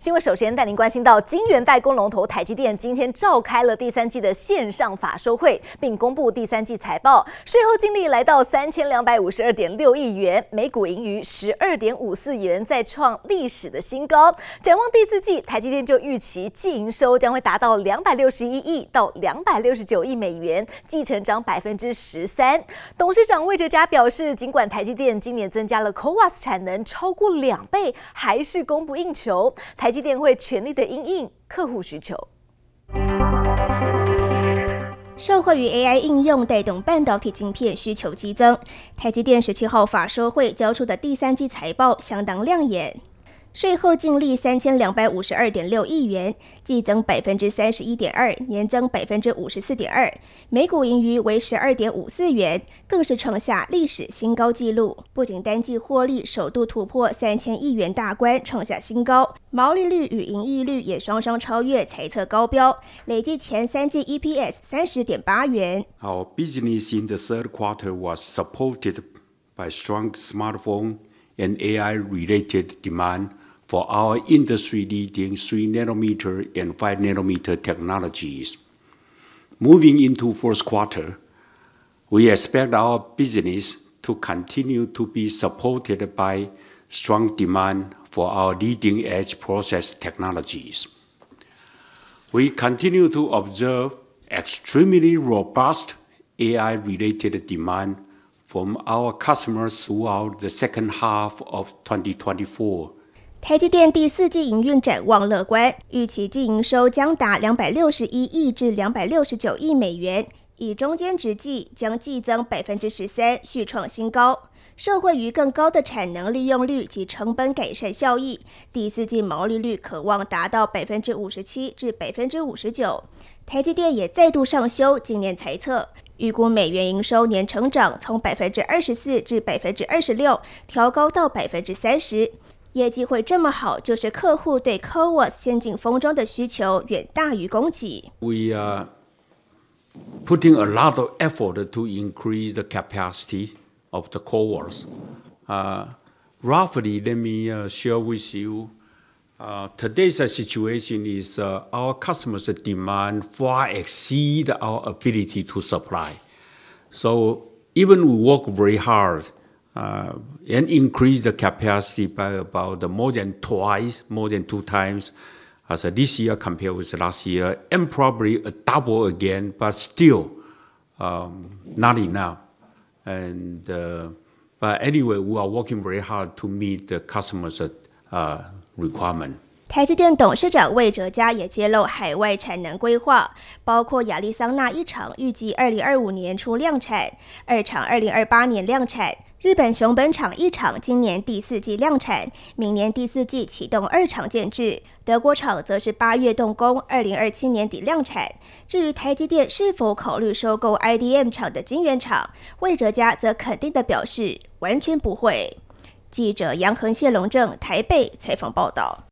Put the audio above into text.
新闻首先带您关心到金元代工龙头台积电，今天召开了第三季的线上法收会，并公布第三季财报，税后净利来到三千两百五十二点六亿元，每股盈余十二点五四元，再创历史的新高。展望第四季，台积电就预期净营收将会达到两百六十一亿到两百六十九亿美元，季成长百分之十三。董事长魏哲嘉表示，尽管台积电今年增加了 CoWAS 产能超过两倍，还是供不应求。台积电会全力的应应客户需求，社会与 AI 应用带动半导体晶片需求激增，台积电十七号法说会交出的第三季财报相当亮眼。税后净利三千两百五十二点六亿元，季增百分之三十一点二，年增百分之五十四点二，每股盈余为十二点五四元，更是创下历史新高纪录。不仅单季获利首度突破三千亿元大关，创下新高，毛利率与盈利率也双双超越财测高标，累计前三季 EPS 三十点八元。Our business in the third quarter was supported by strong smartphone and AI-related demand. for our industry-leading 3-nanometer and 5-nanometer technologies. Moving into first quarter, we expect our business to continue to be supported by strong demand for our leading-edge process technologies. We continue to observe extremely robust AI-related demand from our customers throughout the second half of 2024台积电第四季营运展望乐观，预期净营收将达两百六十一亿至两百六十九亿美元，以中间值计将季增百分之十三，续创新高。受惠于更高的产能利用率及成本改善效益，第四季毛利率可望达到百分之五十七至百分之五十九。台积电也再度上修今年财测，预估美元营收年成长从百分之二十四至百分之二十六调高到百分之三十。业绩会这么好，就是客户对 CoWoS 先进封装的需求远大于供给。We are putting a lot of effort to increase the capacity of the CoWoS. Uh, roughly, let me uh, share with you. Uh, today's situation is uh, our customers' demand far exceed our ability to supply. So even we work very hard, uh, and increase the capacity by about more than twice, more than two times as this year compared with last year, and probably a double again, but still um, not enough. And uh, but anyway, we are working very hard to meet the customers' uh, requirement. 日本熊本厂一厂今年第四季量产，明年第四季启动二厂建制。德国厂则是八月动工，二零二七年底量产。至于台积电是否考虑收购 IDM 厂的晶圆厂，魏哲家则肯定的表示，完全不会。记者杨恒、谢龙正台北采访报道。